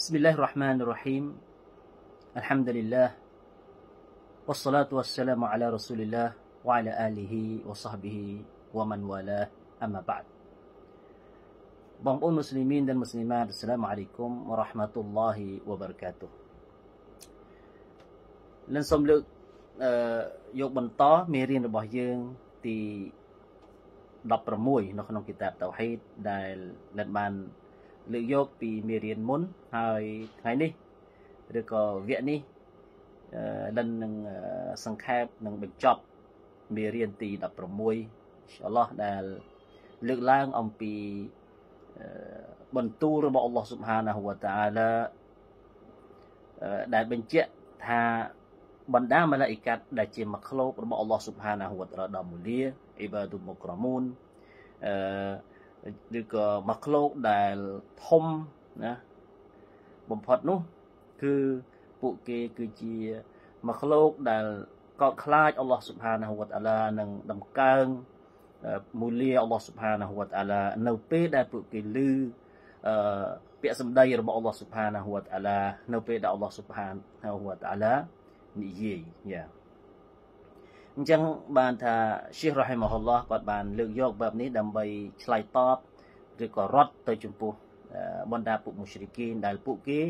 بسم الله الرحمن الرحيم الحمد لله والصلاة والسلام على رسول الله وعلى آله وصحبه ومن والاه أما بعد Bangun muslimin dan muslimat Assalamualaikum warahmatullahi wabarakatuh នឹងសូមលើកយកបន្តមេរៀនរបស់យើងទី16នៅក្នុងគីតាបតៅហ៊ីតដែលលិតបានលើកយកពីមេរៀនមុនហើយថ្ងៃនេះឬក៏វគ្គនេះដិននឹងសង្ខេបនឹងបញ្ចប់មេរៀនទី16អ៊ីនឡោះដែលលើកឡើងអំពីបន្ទូលរបស់អល់ឡោះស៊ុបហានាហ៊ូវតាឡាដែលបញ្ជាក់ថាបណ្ដាមឡាអ៊ីកាត់ដែលជាមក្លោករបស់អល់ឡោះស៊ុបហានាហ៊ូវតាឡាដ៏មូលាអ៊ីបាឌុមុក្រមូនអឺឬក៏មួយក្លោកដែលធំណាបំផុតនោះគឺពួកគេគឺជាមួយក្លោកដែលកោតខ្លាចអល់ឡោះស៊ុបហានាហ៊ូវតាឡានឹងដំកើងមូលាអល់ឡោះស៊ុបហានាហ៊ូវតាឡានៅពេលដែលពួកគេឮអឺពាក្យសម្ដីរបស់អល់ឡោះស៊ុបហានាហ៊ូវតាឡានៅពេលដែលអល់ឡោះស៊ុបហានាហ៊ូវតាឡានិយាយយ៉ាអញ្ចឹងបានថាឈីរ៉ូហ៊ីម៉ូហ៊ុលឡោះគាត់បានលើកយកបែបនេះដើម្បីឆ្លើយតបឬក៏រត់ទៅចំពោះបណ្ដាពួកមុស្រីគីនដែលពួកគេ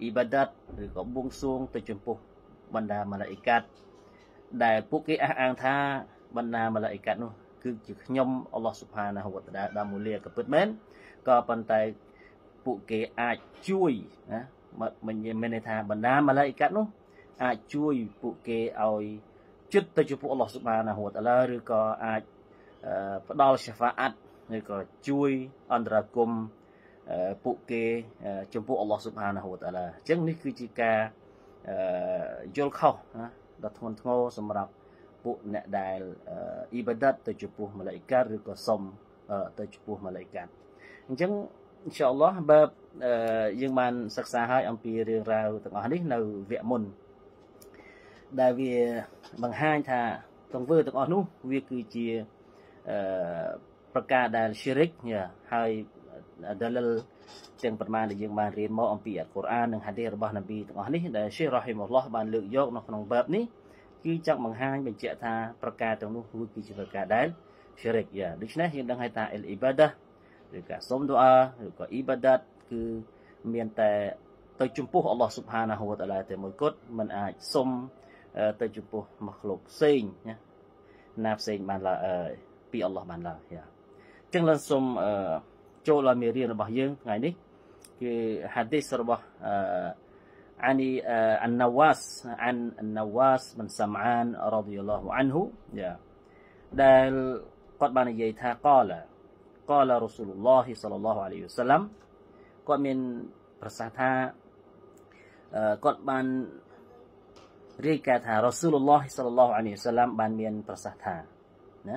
អ៊ីបាដាតឬក៏បួងសួងទៅចំពោះបណ្ដាម៉ាឡាអ៊ីកាត់ដែលពួកគេអះអាងថាបណ្ដាម៉ាឡាអ៊ីកាត់នោះគឺជាខ្ញុំអល់ឡោះស៊ុបហានាហ៊ូវតាឡាដ៏មូលាក៏ពិតមែនក៏ប៉ុន្តែពួកគេអាចជួយណាមិនមានន័យថាបណ្ដាម៉ាឡាអ៊ីកាត់នោះ អាចជួយពួកគេឲ្យចិត្តទៅចំពោះអល់ឡោះស៊ុបហានាហូវតាឡាឬក៏អាចផ្ដល់សាហ្វាអាត់ឬក៏ជួយអន្តរាគមពួកគេចំពោះអល់ឡោះស៊ុបហានាហូវតាឡាអញ្ចឹងនេះគឺជាការយល់ខុសណាដ៏ធ្ងន់ធ្ងរសម្រាប់ពួកអ្នកដែលអ៊ីបាដាតទៅចំពោះម៉ាឡៃកាតឬក៏សុំទៅចំពោះម៉ាឡៃកាតអញ្ចឹងអ៊ីនសាអល់ឡោះបើយើងបានសិក្សាហើយអំពីរឿងរ៉ាវទាំងអស់នេះ នៅវគ្គមុនដែលវាបង្ហាញថាទង្វើទាំងអស់នោះវាគឺជាអឺប្រការដែល syirik ហើយ dalil ទាំងប្រមាណដែលយើងបានរៀនមកអំពីអល់កុរអាននិងហាឌីសរបស់នប៊ីទាំងអស់នេះដែល Syekh Rahimullah បានលើកយកនៅក្នុងបែបនេះគឺចង់បង្ហាញបញ្ជាក់ថាប្រការទាំងនោះគឺគឺជាប្រការដែល syirik យ៉ាដូច្នេះយើងដឹងហើយថា al ibadah ឬក៏សុំដុអាឬក៏ ibadat គឺមានតែទៅចំពោះអល់ឡោះ Subhanahu wa ta'ala តែមួយគត់មិនអាចសុំទៅចំពោះមកលោកផ្សេងណាណាផ្សេងបានឡើពីអល់ឡោះបានឡើយាចឹងឡើយសូមចូលឡើយមេរៀនរបស់យើងថ្ងៃនេះគឺហាឌីសរបស់អឺអានីអានវ៉ាសអានអានវ៉ាសមិនសម្អានរ៉ាឌីយ៉ាឡោះអានហ៊ូយាដែលគាត់បាននិយាយថាកលកលរ៉ាស៊ូលឡោះសលឡោះអាឡៃហ៊ីវសាឡាំគាត់មានប្រសាសន៍ថាគាត់បានរាយការណ៍ថារ៉ាស៊ូលឡោះសល្លោះអានីសឡាមបានមានប្រសាសន៍ថាណា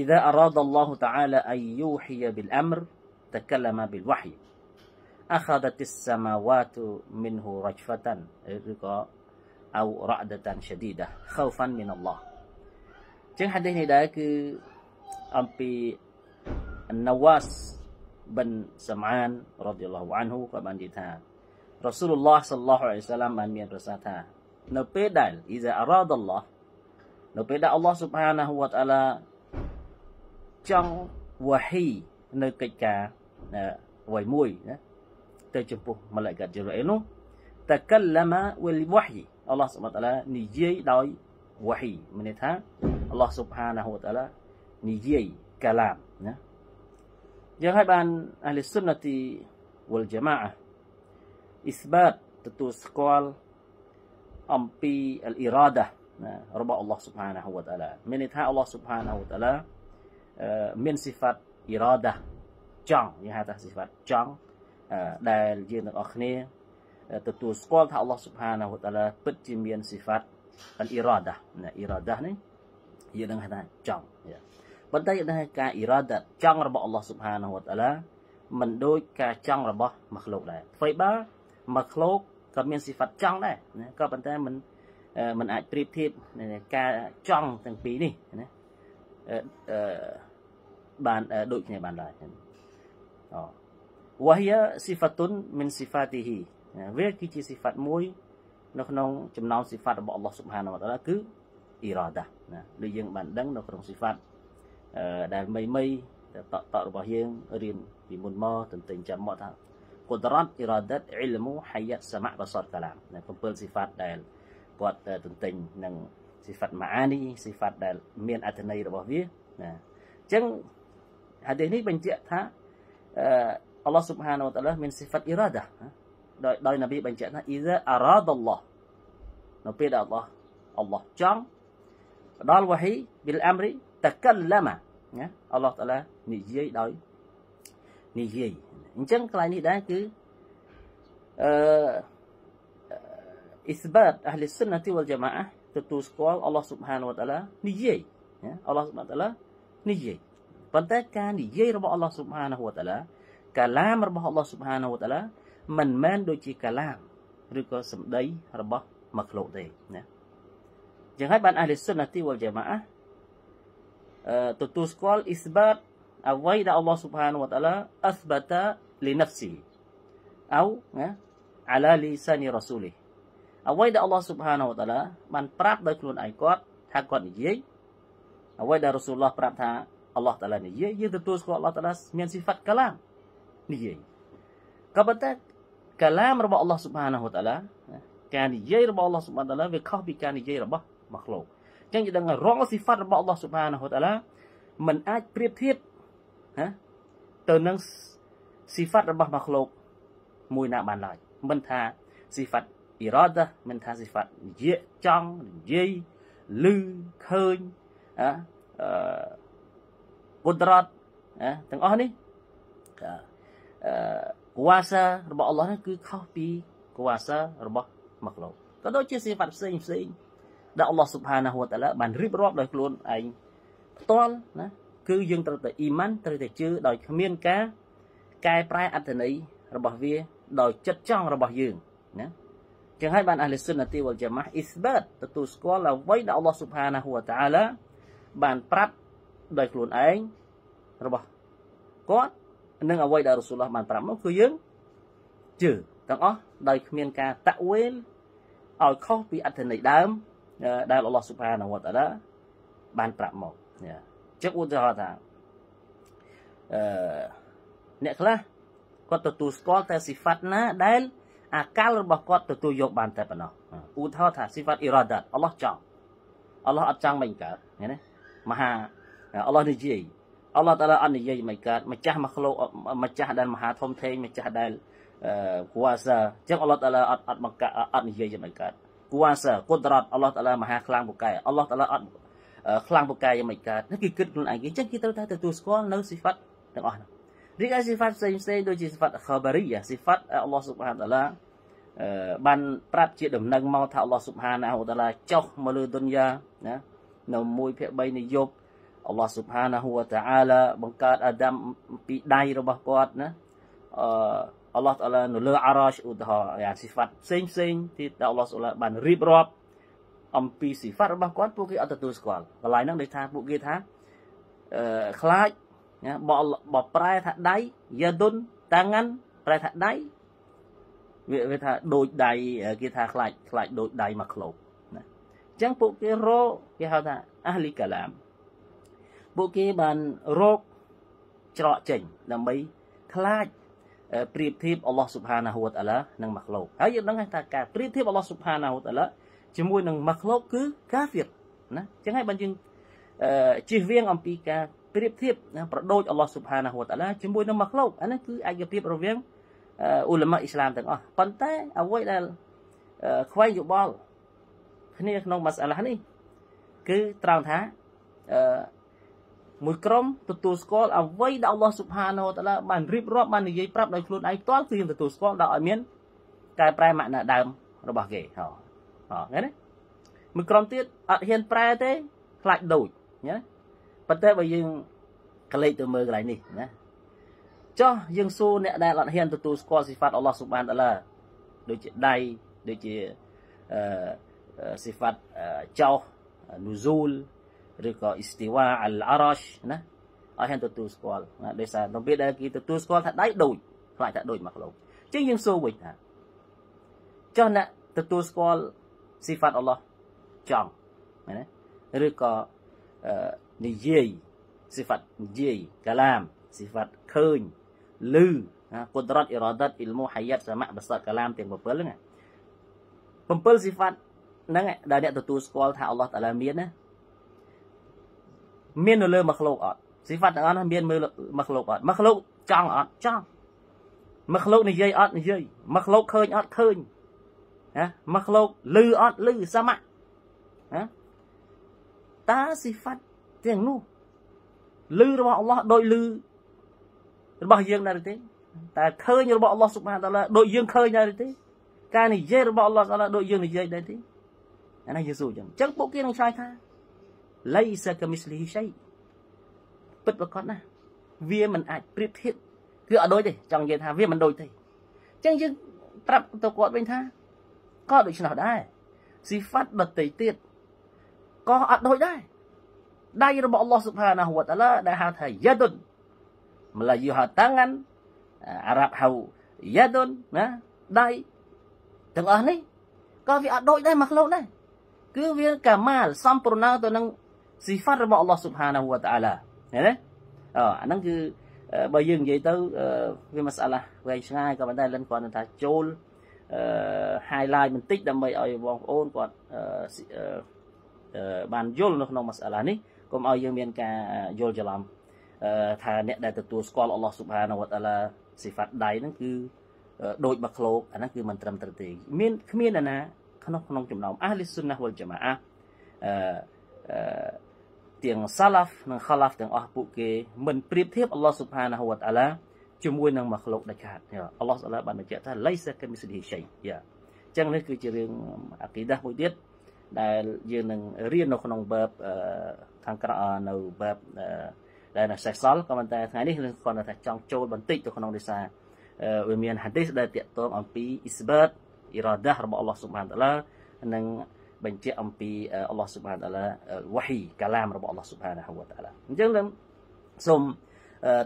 إذا أراد الله تعالى أن يوحي بالأمر تكلم بالوحي أخذت السماوات منه رجفة أو رعدة شديدة خوفا من الله ចឹងហាឌីសនេះដែរគឺអំពីណាវ៉ាសបិនសមានរ៉ាឌីយ៉ាឡោះអានហ៊ូក៏បាននិយាយថារ៉ាស៊ូលឡោះសល្លោះអាឡៃសាឡាមបានមានប្រសាសន៍ថានៅពេលដែល إذا أراد الله នៅពេលដែល Allah Subhanahu wa Ta'ala ចង់ wahi នៅកិច្ចការអ្វីមួយណាទៅចំពោះ malaikat Jibril នោះ takallama wal wahyi Allah Subhanahu wa Ta'ala និយាយដោយ wahi មានន័យថា Allah Subhanahu wa Ta'ala និយាយ kalam ណាយ៉ាងហើយបាន ahli sunnati wal jamaah isbat ទទួលស្គាល់អំពីអ៊ីអ៊ីរ៉ាដាណារបស់អល់ឡោះស៊ុបហានាហ៊ូវតាឡាមានន័យថាអល់ឡោះស៊ុបហានាហ៊ូវតាឡាមានសិហ្វាត់អ៊ីរ៉ាដាចង់យើងហៅថាសិហ្វាត់ចង់ដែលយើងទាំងអស់គ្នាទទួលស្គាល់ថាអល់ឡោះស៊ុបហានាហ៊ូវតាឡាពិតជាមានសិហ្វាត់អ៊ីរ៉ាដាណាអ៊ីរ៉ាដានេះយើងនឹងហៅថាចង់ប៉ុន្តែយើងដឹងថាការអ៊ីរ៉ាដាចង់របស់អល់ឡោះស៊ុបហានាហ៊ូវតាឡាមិនដូចការចង់របស់មក្លោកដែរអ្វីបើមក្លោកគាត់មានសិផាត់ចង់ដែរណាក៏ប៉ុន្តែมันมันអាចប្រៀបធៀបការចង់ទាំងពីរនេះណាអឺបានដូចគ្នាបានដែរអូ وهي صفة من صفاته វាគឺជាសិផាត់មួយនៅក្នុងចំណោមសិផាត់របស់ Allah Subhanahu wa ta'ala គឺ irada ណាដូចយើងបានដឹងនៅក្នុងសិផាត់ដែលមីមីតតរបស់យើងរៀនពីមុនមកទន្ទឹងចាំមកថាគុដរតអ៊ីរ៉ាដិតអ៊ីលមូហៃយៈសមៈបសតកាឡាមនៅ7សិហ្វាតដែលគាត់ទន្ទិញនឹងសិហ្វាតម៉ាអានីសិហ្វាតដែលមានអត្ថន័យរបស់វាណាអញ្ចឹងហាឌីសនេះបញ្ជាក់ថាអឺអល់ឡោះស៊ុបហានូវតាឡាមានសិហ្វាតអ៊ីរ៉ាដាដោយដោយនប៊ីបញ្ជាក់ថាអ៊ីសាអារ៉ាដអល់ឡោះនៅពេលដែលអល់ឡោះអល់ឡោះចង់ផ្ដល់វ៉ាហ៊ីប៊ីលអាំរីតកល្លាមណាអល់ឡោះតាឡានិយាយដោយនិយាយអញ្ចឹងកន្លែងនេះដែរគឺអឺ إثبات أهل السنة والجماعة ទទួលស្គាល់អល់ឡោះស៊ុបហានវតាឡានិយាយណាអល់ឡោះស៊ុបហានវតាឡានិយាយប៉ុន្តែការនិយាយរបស់អល់ឡោះស៊ុបហានវតាឡាកាឡាមរបស់អល់ឡោះស៊ុបហានវតាឡាមិនមែនដូចជាកាឡាមឬក៏សម្ដីរបស់មក្លោទេណាចឹងហើយបានអះលិសុនណាទីវលជាម៉ាអទទួលស្គាល់អ៊ីស្បាតអ្វីដែលអល់ឡោះស៊ុបហានវតាឡាអស្បាតា لنفسه أو على لسان رسوله អ្វីដែលអល់ឡោះស៊ុបហានវតាឡាបានប្រាប់ដោយខ្លួនឯងគាត់ថាគាត់និយាយអ្វីដែលរ៉ូស៊ូលឡោះប្រាប់ថាអល់ឡោះតាឡានិយាយយើងទទួលស្គាល់អល់ឡោះតាឡាមានសិហ្វាត់កាឡាមនិយាយក៏ប៉ុន្តែកាឡាមរបស់អល់ឡោះស៊ុបហានវតាឡាការនិយាយរបស់អល់ឡោះស៊ុបហានវតាឡាវាខុសពីការនិយាយរបស់មកលោកអញ្ចឹងយើងដឹងរងសិហ្វាត់របស់អល់ឡោះស៊ុបហានវតាឡាมันអាចប្រៀបធៀបណាទៅនឹងស៊ីហ្វាត់របស់មកលោក មួយណាបានឡើយមិនថាស៊ីហ្វាត់អ៊ីរ៉ាដាមិនថាស៊ីហ្វាត់និយាយចង់និយាយឮឃើញអឺគុដរ៉ាត់ទាំងអស់នេះអឺកវ៉ាសារបស់អល់ឡោះនេះគឺខុសពីកវ៉ាសារបស់មកលោកក៏ដូចជាស៊ីហ្វាត់ផ្សេងផ្សេងដែលអល់ឡោះស៊ុបហានាហ៊ូវតាឡាបានរៀបរាប់ដោយខ្លួនឯងផ្ទាល់ណាគឺយើងត្រូវតែអ៊ីម៉ានត្រូវតែជឿដោយគ្មានការកែប្រែអត្ថន័យរបស់វាដោយចិត្តចង់របស់យើងណាចឹងហើយបានអះលិសុនទីវលជាម៉ាស់អ៊ីស្បាតទទួលស្គាល់អ្វីដែលអល់ឡោះស៊ុបហានាហ៊ូវតាអាឡាបានប្រាប់ដោយខ្លួនឯងរបស់គាត់និងអ្វីដែលរ៉ូស៊ូលឡោះបានប្រាប់មកគឺយើងជឿទាំងអស់ដោយគ្មានការតាក់វេលឲ្យខុសពីអត្ថន័យដើមដែលអល់ឡោះស៊ុបហានាហ៊ូវតាអាឡាបានប្រាប់មកចឹងឧទាហរណ៍ថាអឺអ្នកខ្លះគាត់ទទួលស្គាល់តែសិហ្វាត់ណាដែលអាកាលរបស់គាត់ទទួលយកបានតែប៉ុណ្ណោះឧទាហរណ៍ថាសិហ្វាត់អ៊ីរ៉ាដាតអល់ឡោះចង់អល់ឡោះអត់ចង់មិនកើតឃើញទេមហាអល់ឡោះនិយាយអល់ឡោះតាឡាអត់និយាយមិនកើតម្ចាស់មកលោកម្ចាស់ដែលមហាធំធេងម្ចាស់ដែលគូអាសាអញ្ចឹងអល់ឡោះតាឡាអត់អត់បង្កើតអត់និយាយយ៉ាងមិនកើតគូអាសាគុណរ៉ាត់អល់ឡោះតាឡាមហាខ្លាំងពូកែអល់ឡោះតាឡាអត់ខ្លាំងពូកែយ៉ាងមិនកើតនេះគឺគិតខ្លួនឯងអញ្ចឹងគេត្រូវតែទទួលស្គាល់នៅសិហ្វាត់ទាំងអស់នោះរីឯសិហ្វាត់ផ្សេងផ្សេងដូចជាសិហ្វាត់ខាបារីយ៉ាសិហ្វាត់អល់ឡោះស៊ុបហានតាឡាបានប្រាប់ជាដំណឹងមកថាអល់ឡោះស៊ុបហានហូតាឡាចុះមកលើឌុនយ៉ាណានៅ1ភាគ3នៃយប់អល់ឡោះស៊ុបហានហូតាអាឡាបង្កើតអាដាមពីដៃរបស់គាត់ណាអអល់ឡោះតាឡានៅលើអារ៉ាសឧទាហរណ៍យ៉ាងសិហ្វាត់ផ្សេងផ្សេងទីអល់ឡោះស៊ុបហានបានរៀបរាប់អំពីសិហ្វាត់របស់គាត់ពួកគេអត់ទទួលស្គាល់កន្លែងហ្នឹងដូចថាពួកគេថាអឺខ្លាចណាបើបើប្រែថាដៃយ៉ាដុនតាងាន់ប្រែថាដៃវាវាថាដូចដៃគេថាខ្លាច់ខ្លាច់ដូចដៃមកក្លោកណាអញ្ចឹងពួកគេរកគេហៅថាអាហ្លីកាឡាមពួកគេបានរកច្រកចេញដើម្បីខ្លាចប្រៀបធៀបអល់ឡោះស៊ុបហានាហ៊ូវតាឡានឹងមកក្លោកហើយយើងដឹងថាការប្រៀបធៀបអល់ឡោះស៊ុបហានាហ៊ូវតាឡាជាមួយនឹងមកក្លោកគឺកាហ្វៀតណាអញ្ចឹងហើយបើយើងជិះវៀងអំពីការប្រៀបធៀបប្រដូចអល់ឡោះស៊ុបហានាហូវតាឡាជាមួយនឹងមកលោកអានេះគឺឯកភាពរវាងអ៊ូឡាម៉ាអ៊ីស្លាមទាំងអស់ប៉ុន្តែអ្វីដែលខ្វែងយោបល់គ្នាក្នុងម៉ាសាឡានេះគឺត្រង់ថាមួយក្រុមទទួលស្គាល់អ្វីដែលអល់ឡោះស៊ុបហានាហូវតាឡាបានរៀបរាប់បាននិយាយប្រាប់ដោយខ្លួនឯងផ្ទាល់គឺយើងទទួលស្គាល់ដល់ឲ្យមានកែប្រែម៉ាក់ណាដើមរបស់គេហ៎ហ៎ឃើញទេមួយក្រុមទៀតអត់ហ៊ានប្រែទេខ្លាចដូចណាប៉ុន្តែបើយើងក្លែកទៅមើលកន្លែងនេះណាចោះយើងសួរអ្នកដែលអត់ហ៊ានទទួលស្គាល់សិហ្វាតអល់ឡោះស៊ុបហានតាឡាដូចជាដៃដូចជាអឺសិហ្វាតចោះនូស៊ូលឬក៏អ៊ីស្ទីវ៉ាអលអារ៉ាសណាអត់ហ៊ានទទួលស្គាល់ណាដោយសារនៅពេលដែលគេទទួលស្គាល់ថាដៃដូចខ្លាចថាដូចមកក្លោកជាងយើងសួរវិញថាចុះអ្នកទទួលស្គាល់ស៊ីហ្វាត់អល់ឡោះចង់ណាឬក៏អឺនិយាយសិហ្វាត់និយាយកាឡាមសិហ្វាត់ឃើញឮណាគុដរ៉ាត់អ៊ីរ៉ាដាត់អ៊ីលមូហាយ៉ាត់សមៈបសាកាឡាមទាំង7ហ្នឹង7សិហ្វាត់ហ្នឹងដែលអ្នកទទួលស្គាល់ថាអល់ឡោះតាឡាមានណាមាននៅលើមកលោកអត់សិហ្វាត់ទាំងអស់ហ្នឹងមានមើលមកលោកអត់មកលោកចង់អត់ចង់មកលោកនិយាយអត់និយាយមកលោកឃើញអត់ឃើញណាមកលោកឮអត់ឮសមៈណាតាសិហ្វាត់ទាំងនោះលឺរបស់អល់ឡោះដោយលឺរបស់យើងដែរទេតែឃើញរបស់អល់ឡោះសុបហានតាឡាដូចយើងឃើញដែរទេការនិយាយរបស់អល់ឡោះតាឡាដូចយើងនិយាយដែរទេអានេះយេស៊ូអញ្ចឹងអញ្ចឹងពួកគេនឹងឆ្លើយថាលៃសាកាមីស្លីឆៃពិតប្រកបណាស់វាមិនអាចប្រៀបធៀបគឺអត់ដូចទេចង់និយាយថាវាមិនដូចទេអញ្ចឹងយើងប្រាប់ទៅគាត់វិញថាក៏ដូច្នោះដែរស៊ីហ្វាត់ដតីទៀតក៏អត់ដូចដែរដៃរបស់ Allah Subhanahu wa Taala ដែលហៅថា yadun ម្ល៉េះយូហៅ tangan អារ៉ាប់ហៅ yadun ណាដៃទាំងអស់នេះក៏វាអត់ដូចដែរមកលោកដែរគឺវាកាមាលសំប្រណើទៅនឹងស៊ីហ្វាត់របស់ Allah Subhanahu wa Taala ឃើញទេអអាហ្នឹងគឺបើយើងនិយាយទៅវាមិនស្អល់វែងឆ្ងាយក៏ប៉ុន្តែលិនគាត់ថាចូលអឺ highlight បន្តិចដើម្បីឲ្យបងប្អូនគាត់បានយល់នៅក្នុងមសាឡានេះកុំឲ្យយើងមានការយល់ច្រឡំថាអ្នកដែលទទួលស្គាល់អល់ឡោះស៊ុបហានវតអាឡាសិហ្វាត់ដៃហ្នឹងគឺដូចបាក្លោកអាហ្នឹងគឺមិនត្រឹមត្រូវទេ មានគ្មានណា ក្នុងក្នុងចំណោមអាហ្លីសុនណាវលជាម៉ាអាអឺទាំងសាឡាហ្វនិងខាឡាហ្វទាំងអស់ពួកគេមិនប្រៀបធៀបអល់ឡោះស៊ុបហានវតអាឡាជាមួយនឹងមកលោកដាច់ខាតអល់ឡោះអាឡាបានបញ្ជាក់ថាឡៃសាកមីសិលហ៊ីឆៃយ៉ាអញ្ចឹងនេះគឺជារឿងអាគីដាមួយទៀត ដែលយើងនឹងរៀននៅក្នុងបបអឺខាងក្រៅនៅ web ដែលនៅសេសសល់ក៏ប៉ុន្តែថ្ងៃនេះខ្ញុំគាត់ថាចង់ចូលបន្តិចទៅក្នុងនេះថាវាមាន ហាឌីសដែលតាក់ទងអំពីអ៊ីស្បាតអ៊ីរ៉ាដារបស់អល់ឡោះស៊ុបហានតាឡានិងបញ្ជាក់អំពីអល់ឡោះស៊ុបហានតាឡាវ៉ាហ៊ីកាឡាមរបស់អល់ឡោះស៊ុបហានហូវតាឡាអញ្ចឹងខ្ញុំសូម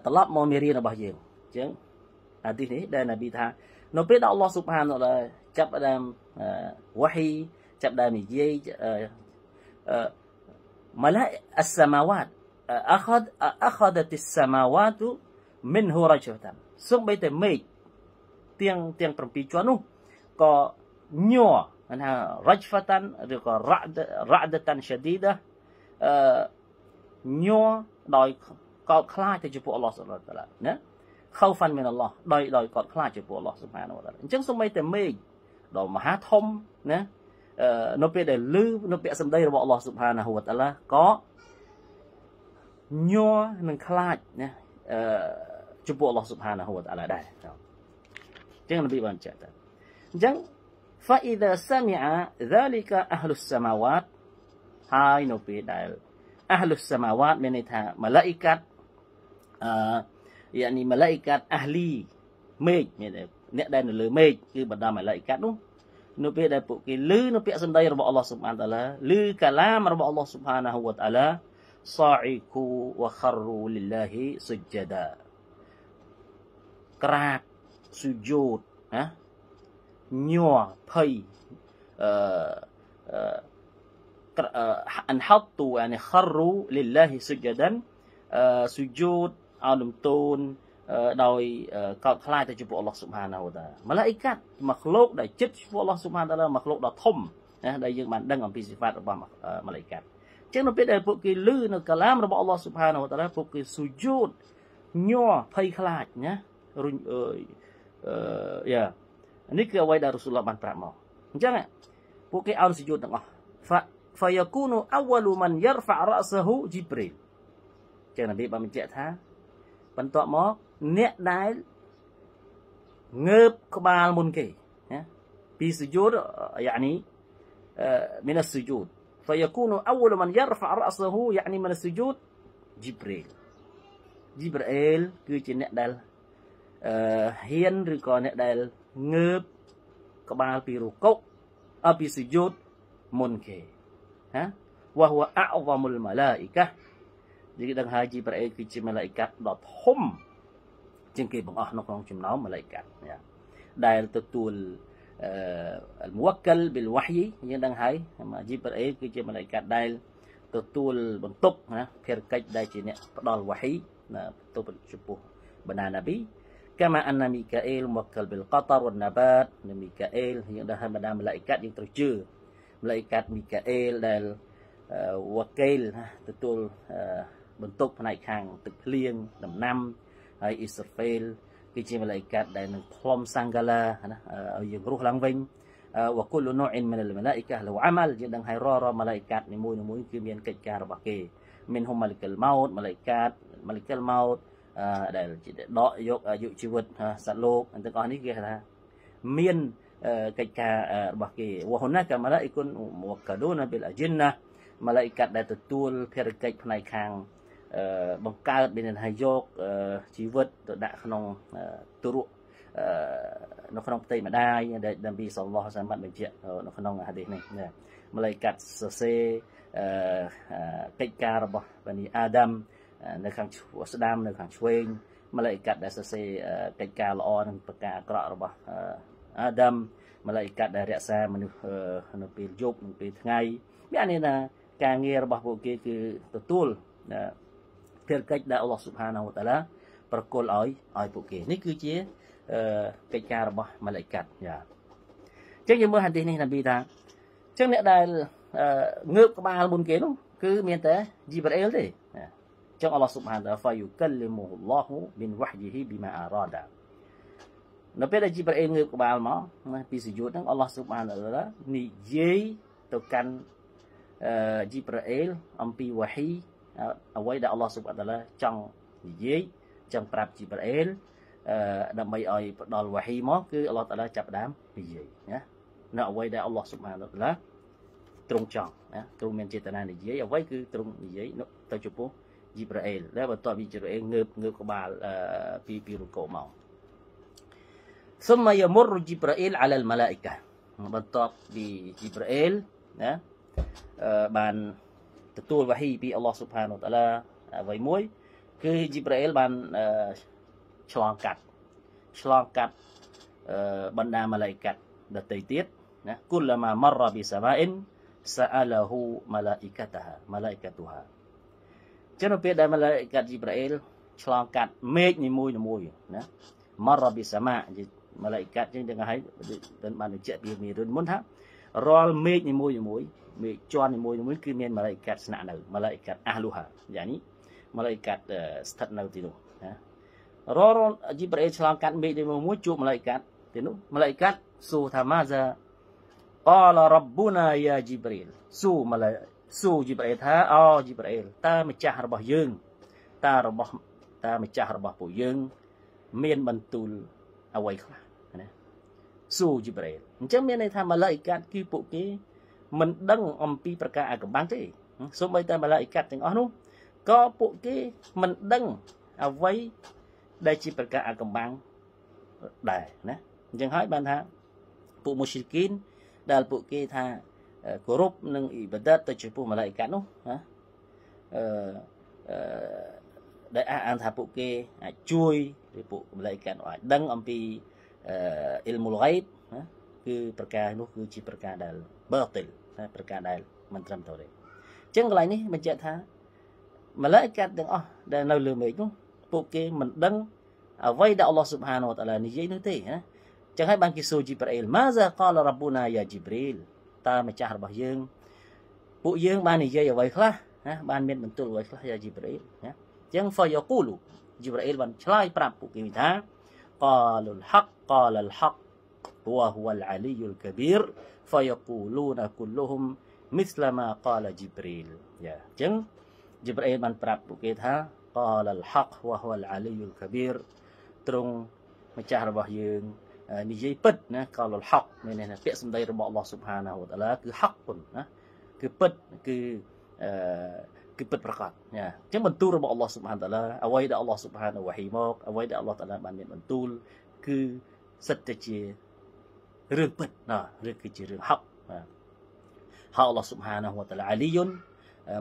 ត្រឡប់មកមេរៀនរបស់យើងអញ្ចឹងអាទិសនេះដែលនប៊ីថា នៅពេលដែលអល់ឡោះស៊ុបហានតាឡាចាប់ដើមវ៉ាហ៊ីចាប់ដើមនិយាយ السماوات أخذ أخذت السماوات منه رجعة សូម្បីតែមេឃទៀងទាំង7ជាន់នោះក៏ញ័រហ្នឹងថា rajfatan ឬក៏ ra'datan shadida អឺញ័រដោយកោតខ្លាចទៅចំពោះអល់ឡោះសុបហានតាឡាណា khaufan min Allah ដោយដោយកោតខ្លាចចំពោះអល់ឡោះសុបហានតាឡាអញ្ចឹងសូម្បីតែមេឃដ៏មហាធំណានៅពេលដែលឮនៅពាក្យសម្ដីរបស់អល់ឡោះស៊ុបហានាហ៊ូវតាឡាក៏ញ័រនិងខ្លាចណាអឺចំពោះអល់ឡោះស៊ុបហានាហ៊ូវតាឡាដែរចឹងនប៊ីបានចាក់តើអញ្ចឹង فإذا سمع ذلك أهل السماوات ហើយនៅពេលដែល أهل السماوات មានន័យថាម៉ាឡៃកាត់អឺយ៉ានីម៉ាឡៃកាត់ أهلي មេឃមានអ្នកដែលនៅលើមេឃគឺបណ្ដាម៉ាឡៃកាត់នោះនៅពេលដែលពួកគេឮនៅពាក្យសម្ដីរបស់ Allah Subhanahu Wa Taala ឮកាឡាមរបស់ Allah Subhanahu Wa Taala សាអ៊ីគូវ៉ាខរូលីឡាហ៊ីសុជ្ជាដាក្រាបស៊ូជូតណាញ័រភ័យអឺអឺអានហត់ទូអានខរូលីឡាហ៊ីសុជ្ជាដាអឺស៊ូជូតអលំតូនដោយកោតខ្លាចទៅចំពោះអល់ឡោះស៊ុបហានាហូតាម៉ាឡាអ៊ីកាត់មកក្លោកដែលចិត្តឈ្មោះអល់ឡោះស៊ុបហានាតាមកក្លោកដ៏ធំណាដែលយើងបានដឹងអំពីសិផាតរបស់ម៉ាឡាអ៊ីកាត់ចឹងនៅពេលដែលពួកគេឮនៅកាឡាមរបស់អល់ឡោះស៊ុបហានាហូតាពួកគេស៊ូយូតញ័រភ័យខ្លាចណារុញអឺយ៉ានេះគឺអ្វីដែលរ៉ូស៊ូលឡោះបានប្រាប់មកអញ្ចឹងពួកគេអោនស៊ូយូតទាំងអស់ فيكون أول من يرفع رأسه جبريل ចឹងនប៊ីបានបញ្ជាក់ថា បន្ទាប់មកអ្នកដែលងើបក្បាលមុនគេណាពីសុជូតយ៉ានីមានសុជូត فيكون أول من يرفع رأسه يعني من السجود جبريل جبريل គឺជាអ្នកដែលអឺហ៊ានឬក៏អ្នកដែល ងើបក្បាលពីរុកុអពីសុជូតមុនគេណាវ៉ាហួអអវមុលម៉ាឡាអ៊ីកានិយាយដឹងហើយជីប្រអេគឺជាម៉ាឡាអ៊ីកាត់ដ៏ធំជាងគេបង្អស់នៅក្នុងចំណោមម៉ាឡិកាដែលទទួលអឺមូវកិលប៊ីលវ៉ាហ៊ីយើងដឹងហើយអាជីបរអេគឺជាម៉ាឡិកាដែល ទទួល បន្ទុកណាភារកិច្ចដែលជាអ្នកផ្ដល់វ៉ាហ៊ីណាទៅចំពោះបណ្ដាណាប៊ី كما أن ميكائيل موكل بالقطر والنبات នៅ ميكائيل យើងដឹងហើយបណ្ដាម៉ាឡិកាយើងត្រូវជឿម៉ាឡិកាមីកាអេលដែលវ៉ាកេលទទួលបន្ទុកផ្នែកខាងទឹកភ្លៀងដំណាំហើយអ៊ីស្រាអែលគឺជាមឡៃកាត់ដែលនឹងផ្លុំសង្កាឡាណាឲ្យយើងរស់ឡើងវិញវកុលនូអ៊ីនមីនលមឡៃកាលូអាម៉ាល់យើងដឹងហើយរាល់រាល់មឡៃកាត់នីមួយៗគឺមានកិច្ចការរបស់គេមានហុំមឡៃកលម៉ោតមឡៃកាត់មឡៃកលម៉ោតដែលដកយកអាយុជីវិតសត្វលោកទាំងអស់នេះគេថាមានកិច្ចការរបស់គេវហ៊ុនណាកាមឡៃគុនមកកាដូណាបិលអជីណាមឡៃកាត់ដែលទទួលភារកិច្ចផ្នែកខាងបង្កើតមានន័យថាយកជីវិត ទៅដាក់ ក្នុងទុរៈនៅក្នុងផ្ទៃម្ដាយដែលនប៊ីសល្លោះសម្បត្តិបញ្ជាក់នៅក្នុង ហាឌីសនេះណាម្លេះកាត់សរសេរកិច្ចការរបស់បានីអាដាមនៅខាងស្ដាំនៅខាងឆ្វេងម្លេះកាត់ដែលសរសេរកិច្ចការល្អនិងប្រការអាក្រក់របស់អាដាមម្លេះកាត់ដែលរក្សាមនុស្សនៅពេលយប់និងពេលថ្ងៃ មាននេះណាការងាររបស់ពួកគេគឺទទួលភារកិច្ចដែលអល់ឡោះស៊ុបហានូតាឡាប្រគល់ឲ្យឲ្យពួកគេនេះគឺជាកិច្ចការរបស់ម៉ាឡិកាត់យ៉ាអញ្ចឹងយើងមើលហាឌីសនេះណាប៊ីថាអញ្ចឹងអ្នកដែលងើបក្បាលមុនគេនោះគឺមានតែជីប្រអែលទេអញ្ចឹងអល់ឡោះស៊ុបហានតាហ្វាយូកលីមូឡោះមីនវ៉ាហ៊ីហ៊ីប៊ីម៉ាអារ៉ាដានៅពេលដែលជីប្រអែលងើបក្បាលមកពីសយុទ្ធហ្នឹងអល់ឡោះស៊ុបហានតានិយាយទៅកាន់ជីប្រអែលអំពីវ៉ាហ៊ីអ្វីដែលអល់ឡោះសុបអតាឡាចង់និយាយចង់ប្រាប់ជីប្រអែលដើម្បីឲ្យ ផ្ដល់វ៉ាហ៊ីមកគឺអល់ឡោះតាឡាចាប់ដើមនិយាយណានៅអ្វីដែលអល់ឡោះសុបអតាឡាទ្រង់ចង់ណាទ្រង់មានចេតនានិយាយ អ្វីគឺទ្រង់និយាយទៅចំពោះជីប្រអែលដែលបន្ទាប់ពីជីប្រអែលងើបងើបក្បាលពីពីរុកោមកសុំមកយមរជីប្រអែលអាឡាលម៉ាឡាអ៊ីកាបន្ទាប់ពីជីប្រអែលណាបានទទួលវ៉ាហ៊ីពីអល់ឡោះស៊ុបហានូតាឡាអ្វីមួយគឺជីប្រាអែលបានឆ្លងកាត់ឆ្លងកាត់បណ្ដាម៉ាឡៃកាត់ដតីទៀតណាគុលម៉ាមរ៉ាប៊ីសាម៉ាអ៊ីនសាអាឡាហ៊ូម៉ាឡៃកាតាហាម៉ាឡៃកាទូហាចឹងនៅពេលដែលម៉ាឡៃកាត់ជីប្រាអែលឆ្លងកាត់មេឃនីមួយៗណាមរ៉ាប៊ីសាម៉ាម៉ាឡៃកាត់ចឹងទាំងហ្នឹងហើយបានបញ្ជាក់ពីមេរៀនមុនថារាល់មេឃនីមួយៗមេជាន់នីមួយៗគឺមានម៉ាឡិកាត់ស្នាក់នៅម៉ាឡិកាត់អាលូហាយ៉ាងនេះម៉ាឡិកាត់ស្ថិតនៅទីនោះណាររអជីប្រអេឆ្លងកាត់មេឃនីមួយៗជួបម៉ាឡិកាត់ទីនោះម៉ាឡិកាត់សួរថាម៉ាហ្សាអលរប៊ូណាយ៉ាជីប្រីលសួរម៉ាឡិសួរជីប្រអេថាអូជីប្រអេលតើម្ចាស់របស់យើងតើរបស់តើម្ចាស់របស់ពួកយើង មានបន្ទូលអ្វីខ្លះណាសួរជីប្រអេលអញ្ចឹងមានន័យថាម៉ាឡិកាត់គឺពួកគេមិនដឹង អំពីប្រការអាកំបាំងទេសូម្បីតែមឡាអ៊ីកាត់ទាំងអស់នោះក៏ពួកគេមិនដឹងអ្វីដែលជាប្រការអាកំបាំងដែរណាអញ្ចឹងហើយបានថាពួកមូស្លីគីនដែលពួកគេថាគោរពនិងអ៊ីបាដាតទៅចំពោះមឡាអ៊ីកាត់នោះណាអឺដែលអះអាងថាពួកគេ អាចជួយឬពួកមឡាអ៊ីកាត់អាចដឹងអំពីអ៊ីលមុលហ្កៃបគឺប្រការនោះគឺជា ប្រការដែលបាតិលតែប្រការដែលមិនត្រឹមត្រូវទេអញ្ចឹងកន្លែងនេះបញ្ជាក់ថាម៉ាឡេកាត់ទាំងអស់ដែលនៅលើមេឃនោះពួកគេមិនដឹងអ្វីដែលអល់ឡោះស៊ុបហានវតាឡានិយាយនោះទេណាចឹងហើយបានគេសួរជីប្រីលម៉ាហ្សាកាលរ៉ាប៊ូណាយ៉ាជីប្រីលតើម្ចាស់របស់យើងពួកយើងបាននិយាយអ្វីខ្លះណាបានមានបន្ទូលអ្វីខ្លះយ៉ាជីប្រីលណាចឹងហ្វយ៉ាគូលូជីប្រីលបានឆ្លើយប្រាប់ពួកគេថាកាលលហកកាលលហក هو هو العلي الكبير فيقولون كلهم مثل ما قال جبريل យ៉ាអញ្ចឹង جبريل បានប្រាប់ពួកគេថា قال الحق وهو العلي الكبير ទ្រង់ម្ចាស់របស់យើងនិយាយពិតណា قال الحق មានន័យថាពាក្យសម្ដីរបស់ Allah Subhanahu wa ta'ala គឺ حق ពុនណាគឺពិតគឺអឺគឺពិតប្រាកដណាអញ្ចឹងបន្ទូលរបស់ Allah Subhanahu wa ta'ala អ្វីដែល Allah Subhanahu wa ta'ala អ្វីដែល Allah Ta'ala បានមានបន្ទូល គឺសិតតែជារឿងពិតណារឿងគឺជារឿងហកបាទហកអល់ឡោះស៊ុបហានាហ៊ូវតាឡាអាលីយុន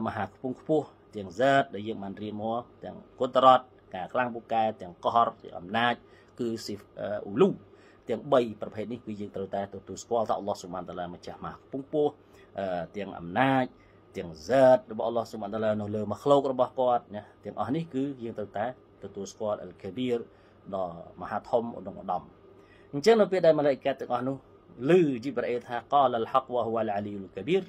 មហាខ្ពងខ្ពស់ទាំងហ្សាតដែលយើងបានរៀនមក ទាំងគុតរតការខ្លាំងពូកែទាំងកោះទាំងអំណាចគឺស៊ីអ៊ូលូទាំង3ប្រភេទនេះគឺយើងត្រូវតែទទួលស្គាល់ថាអល់ឡោះស៊ុបហានតាឡាម្ចាស់មហាខ្ពងខ្ពស់ទាំងអំណាច ទាំងហ្សាតរបស់អល់ឡោះស៊ុបហានតាឡានៅលើមក្លោករបស់គាត់ណាទាំងអស់នេះគឺយើងត្រូវតែ ទទួលស្គាល់អលកាបៀរដ៏មហាធំឧត្តមឧត្តមអញ្ចឹងនៅពេលដែលម៉ាឡិកាទាំងអស់នោះឮជីប្រអេថាកលលហកវហ៊ូអលអាលីលកាប៊ីរ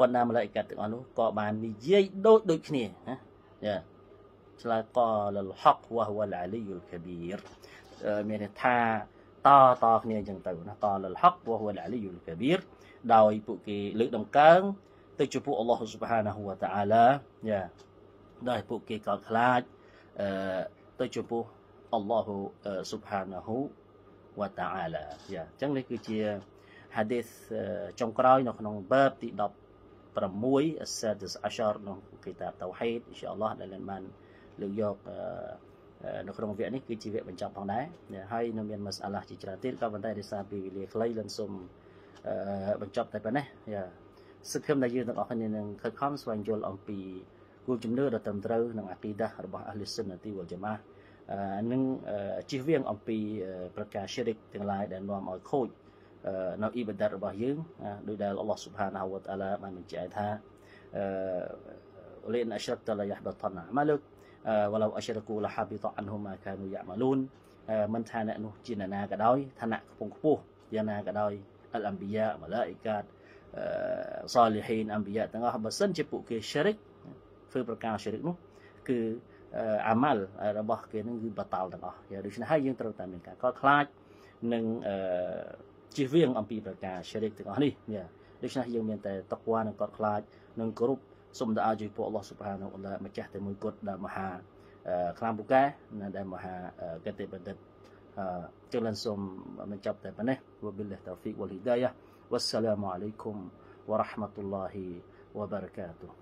បណ្ណាម៉ាឡិកាទាំងអស់នោះក៏បាននិយាយដូចដូចគ្នាណាចាឆ្លើយកលលហកវហ៊ូអលអាលីលកាប៊ីរមានន័យថាតតគ្នាអញ្ចឹងទៅណាកលលហកវហ៊ូអលអាលីលកាប៊ីរដោយពួកគេលើកដំកើងទៅចំពោះអល់ឡោះស៊ុបហានាហ៊ូវតាអាឡាយ៉ាដោយពួកគេកោតខ្លាចអឺទៅចំពោះអល់ឡោះស៊ុបហានាហ៊ូវតាអាឡាយ៉ាអញ្ចឹងនេះគឺជា hadith ចុងក្រោយ នៅ ក្នុងបេបទី16 as-sadis ashar ក្នុង គីតាបតៅហ៊ីត inshallah ដែលបានលើកយកនៅក្នុងវគ្គនេះគឺជាវគ្គបញ្ចប់ផងដែរហើយនៅមានមសាឡាជាច្រើនទៀតក៏ប៉ុន្តែដោយសារពេលវេលាខ្លីលឹមសុំបញ្ចប់តែប៉ុណ្ណេះយ៉ាសង្ឃឹមថាយើងទាំងអស់គ្នានឹងខិតខំស្វែងយល់អំពីគោលជំនឿដ៏ត្រឹមត្រូវនិងអាគីដារបស់អះលីសុនណាទីវលជាម៉ានឹងជៀសវាងអំពី ប្រការ syirik ទាំងឡាយដែលនាំឲ្យ ខូច នៅអ៊ីបាដាតរបស់យើងដោយដែលអល់ឡោះស៊ុបហានាវតាឡាបានបញ្ជាក់ថាអឺលេនអស្រតឡាយះបតណាម៉ាលុកវឡូអស្រកូលហាបិតអានហ៊ុមាកានូយ៉ាម៉ាលូនមិនថាអ្នកនោះជាណាក៏ដោយឋានៈខ្ពង់ខ្ពស់យ៉ាងណាក៏ដោយអលអំប៊ីយ៉ាម៉ាឡាអ៊ីកាតសាលីហ៊ីនអំប៊ីយ៉ាទាំងអស់បើសិនជាពួកគេ syirik ធ្វើប្រការ syirik នោះគឺអាម៉ាល់របស់គេនឹងគឺបតាល់ទាំងអស់ដូច្នេះហើយយើងត្រូវតែមានការកត់ខ្លាចនិងជៀសវាងអំពីប្រការឈរិកទាំងអស់នេះដូច្នេះយើងមានតែតកវ៉ានិងកត់ខ្លាចនិងគ្រប់សូមតាជួយពួកអល់ឡោះសុបហានអល់ឡោះម្ចាស់តែមួយគត់ដែលមហាខ្លាំងពូកែដែលមហាកតិបណ្ឌិតចឹងឡើងសូមបញ្ចប់តែប៉ុណ្ណេះវបិលឡាហ៊ីតោហ្វីកវលហ៊ីដាយ៉ាវ៉ាសសាឡាមអាឡៃគុំវ៉ារ៉ាហ្មាតុលឡាហ៊ីវ៉ាបារកាតុហ៍